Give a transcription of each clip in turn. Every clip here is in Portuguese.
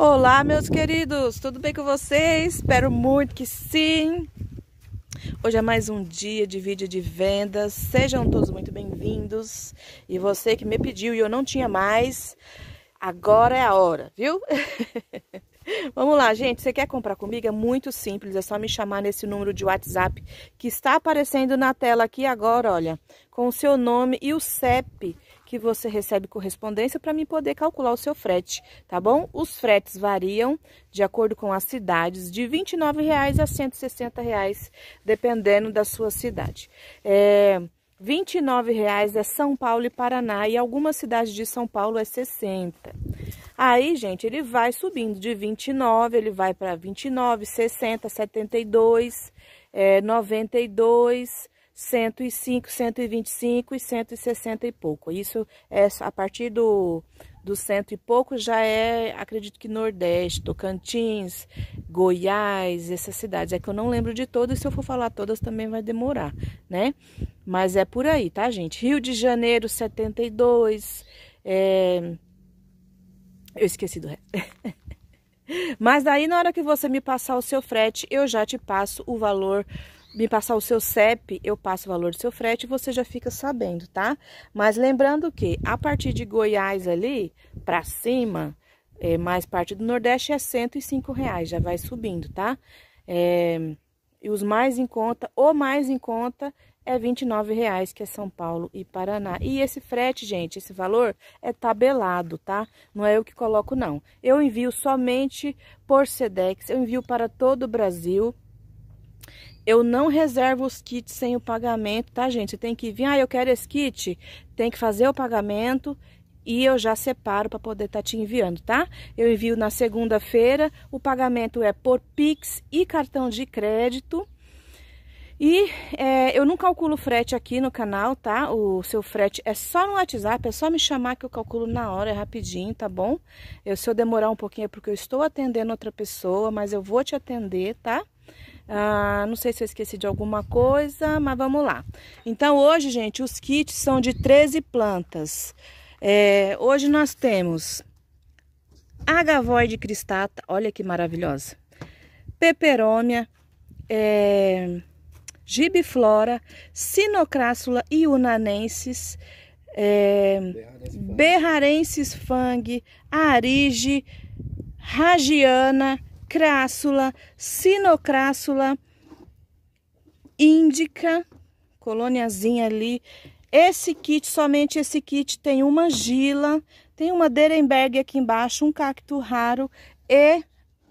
Olá, meus queridos, tudo bem com vocês? Espero muito que sim. Hoje é mais um dia de vídeo de vendas. Sejam todos muito bem-vindos. E você que me pediu e eu não tinha mais, agora é a hora, viu? Vamos lá, gente. Você quer comprar comigo? É muito simples. É só me chamar nesse número de WhatsApp que está aparecendo na tela aqui agora, olha. Com o seu nome e o CEP que você recebe correspondência para mim poder calcular o seu frete, tá bom? Os fretes variam de acordo com as cidades, de R$ a R$ dependendo da sua cidade. É... R$ é São Paulo e Paraná, e algumas cidades de São Paulo é 60. Aí, gente, ele vai subindo de 29, ele vai para 29, 60, 72, é, 92, 105, 125 e 160 e pouco. Isso é a partir do, do cento e pouco já é, acredito que Nordeste, Tocantins, Goiás, essas cidades. É que eu não lembro de todas, e se eu for falar todas também vai demorar, né? Mas é por aí, tá, gente? Rio de Janeiro, 72, é, eu esqueci do resto. Mas daí, na hora que você me passar o seu frete, eu já te passo o valor. Me passar o seu CEP, eu passo o valor do seu frete e você já fica sabendo, tá? Mas lembrando que a partir de Goiás ali, pra cima, é, mais parte do Nordeste, é 105 reais, já vai subindo, tá? É, e os mais em conta, ou mais em conta, é R$29,00, que é São Paulo e Paraná. E esse frete, gente, esse valor é tabelado, tá? Não é eu que coloco, não. Eu envio somente por SEDEX, eu envio para todo o Brasil. Eu não reservo os kits sem o pagamento, tá, gente? Você tem que vir, ah, eu quero esse kit, tem que fazer o pagamento e eu já separo para poder estar tá te enviando, tá? Eu envio na segunda-feira, o pagamento é por Pix e cartão de crédito. E é, eu não calculo frete aqui no canal, tá? O seu frete é só no WhatsApp, é só me chamar que eu calculo na hora, é rapidinho, tá bom? Eu, se eu demorar um pouquinho é porque eu estou atendendo outra pessoa, mas eu vou te atender, tá? Ah, não sei se eu esqueci de alguma coisa, mas vamos lá. Então hoje, gente, os kits são de 13 plantas. É, hoje nós temos agavoide cristata, olha que maravilhosa. Peperômia, é, gibiflora, sinocrássula iunanensis, é, berrarensis fang, arige, ragiana, crássula, sinocrássula, índica, colôniazinha ali, esse kit, somente esse kit, tem uma gila, tem uma Derenberg aqui embaixo, um cacto raro e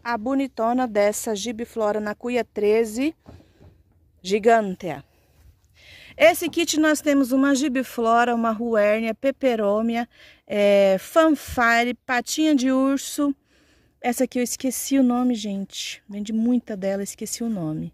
a bonitona dessa gibiflora na cuia 13, gigantea. Esse kit nós temos uma gibiflora, uma ruérnia, peperômia, é, fanfare, patinha de urso. Essa aqui eu esqueci o nome, gente. Vende muita dela, esqueci o nome.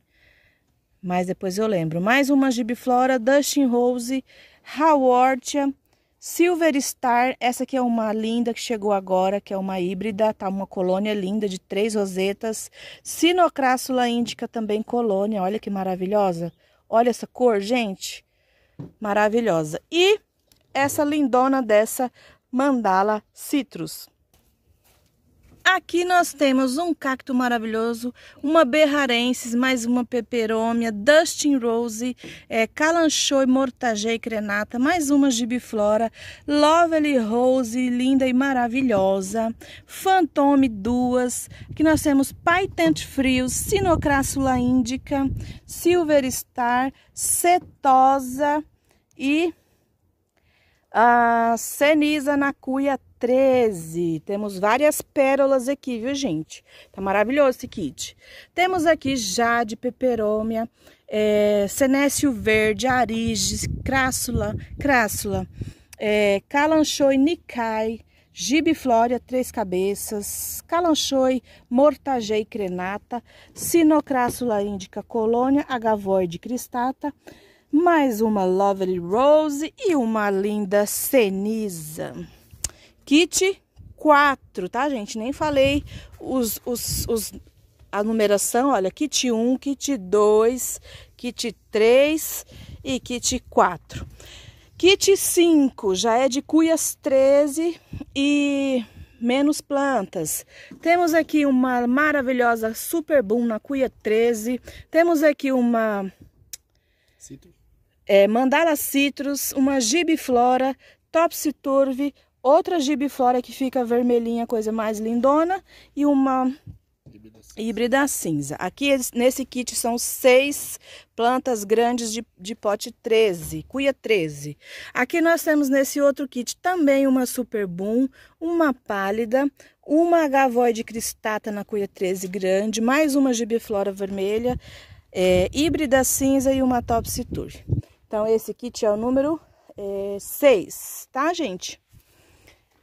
Mas depois eu lembro. Mais uma gibiflora, Dustin Rose, Hawortia, Silver Star, essa aqui é uma linda que chegou agora, que é uma híbrida, tá uma colônia linda de três rosetas. Sinocrássula índica também colônia, olha que maravilhosa. Olha essa cor, gente, maravilhosa. E essa lindona dessa mandala citrus. Aqui nós temos um cacto maravilhoso, uma berrarensis, mais uma peperômia, Dustin rose, é, calanchoe, mortagei, crenata, mais uma gibiflora, lovely rose, linda e maravilhosa, fantome, duas, que nós temos paitante frio, sinocrássula índica, silver star, setosa e a ceniza na cuia 13. Temos várias pérolas aqui, viu, gente? Tá maravilhoso esse kit. Temos aqui jade, peperômia, é, cenécio verde, arije crássula, crássula, é, calanchoe, nicai, gibiflória, três cabeças, calanchoe, mortagei, crenata, sinocrássula índica, colônia, agavoide, cristata, mais uma Lovely Rose e uma linda Ceniza. Kit 4, tá, gente? Nem falei os, os, os, a numeração, olha, kit 1, kit 2, kit 3 e kit 4. Kit 5 já é de cuias 13 e menos plantas. Temos aqui uma maravilhosa Super Boom na cuia 13. Temos aqui uma... Citro é, Mandala citrus, uma gibiflora, topsiturve, outra gibiflora que fica vermelhinha, coisa mais lindona, e uma híbrida cinza. cinza. Aqui nesse kit são seis plantas grandes de, de pote 13, cuia 13. Aqui nós temos nesse outro kit também uma super boom, uma pálida, uma agavoide cristata na cuia 13 grande, mais uma gibiflora vermelha, é, híbrida cinza e uma topsitur. Então, esse kit é o número 6, é, tá, gente?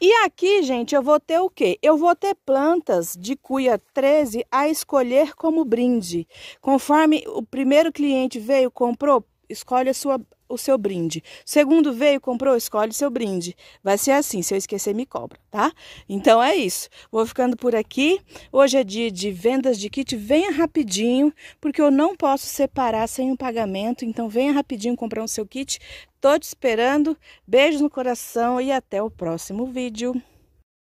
E aqui, gente, eu vou ter o quê? Eu vou ter plantas de cuia 13 a escolher como brinde. Conforme o primeiro cliente veio, comprou, escolhe a sua, o seu brinde. Segundo veio, comprou, escolhe seu brinde. Vai ser assim, se eu esquecer, me cobra, tá? Então é isso. Vou ficando por aqui. Hoje é dia de vendas de kit. Venha rapidinho, porque eu não posso separar sem um pagamento. Então venha rapidinho comprar o um seu kit. Tô te esperando. Beijo no coração e até o próximo vídeo.